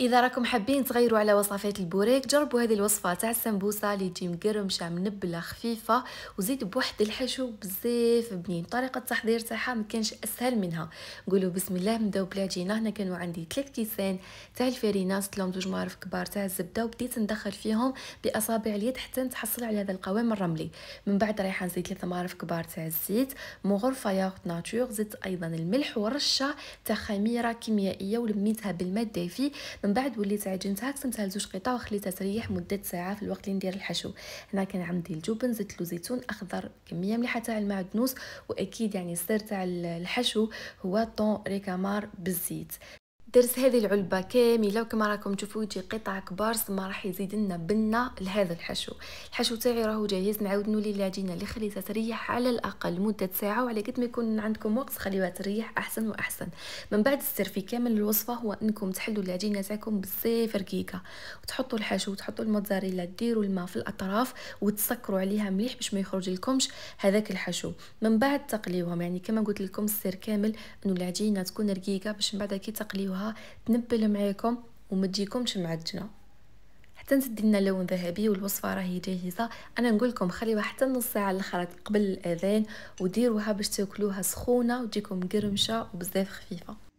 اذا راكم حابين تغيروا على وصفات البوريك جربوا هذه الوصفه تاع السمبوسه اللي تجي مقرمشه منبله خفيفه وزيد بواحد الحشو بزاف بنين طريقه التحضير تاعها ما اسهل منها قولوا بسم الله نبداو بالعجينه هنا كانوا عندي 3 كيسان تاع الفرينه ستلهم جوج معارف كبار تاع الزبده وبديت ندخل فيهم باصابع اليد حتى نتحصل على هذا القوام الرملي من بعد رايحه نزيد 3 معارف كبار تاع الزيت مغرفه ياغورت ناتور زدت ايضا الملح ورشه تاع خميره كيميائيه ولميتها بالماء الدافي من بعد وليت عجنتها قسمتها لزوج قطع وخليتها تريح مده ساعه في الوقت اللي ندير الحشو هنا كان عندي الجبن زيت زيتون اخضر كميه مليحه تاع المعدنوس واكيد يعني السر تاع الحشو هو طون ريكامار بالزيت درس هذه العلبة كاملة وكما راكم تشوفوا يجي قطع كبار سما راح يزيد لنا بنا لهذا الحشو الحشو تاعي راهو جاهز نعاود نولي العجينة اللي خليتها تريح على الأقل مدة ساعة وعلى قد ما يكون عندكم وقت خليوها تريح أحسن وأحسن من بعد السر في كامل الوصفة هو أنكم تحلوا العجينة تاعكم بصفر كيكة وتحطوا الحشو وتحطوا الموتزاريلا ديروا الماء في الأطراف وتسكروا عليها مليح باش ما يخرج لكمش هذاك الحشو من بعد تقليوهم يعني كما قلت لكم السر كامل أنه العجينة تكون رقيقة باش من بعد كي تقليوها تنبل معاكم وما تجيكمش معجنه حتى نسد لنا اللون ذهبي والوصفه راهي جاهزه انا نقول لكم خليوها حتى نص ساعه الاخرى قبل الاذان وديروها باش تاكلوها سخونه وتجيكم قرمشه وبزاف خفيفه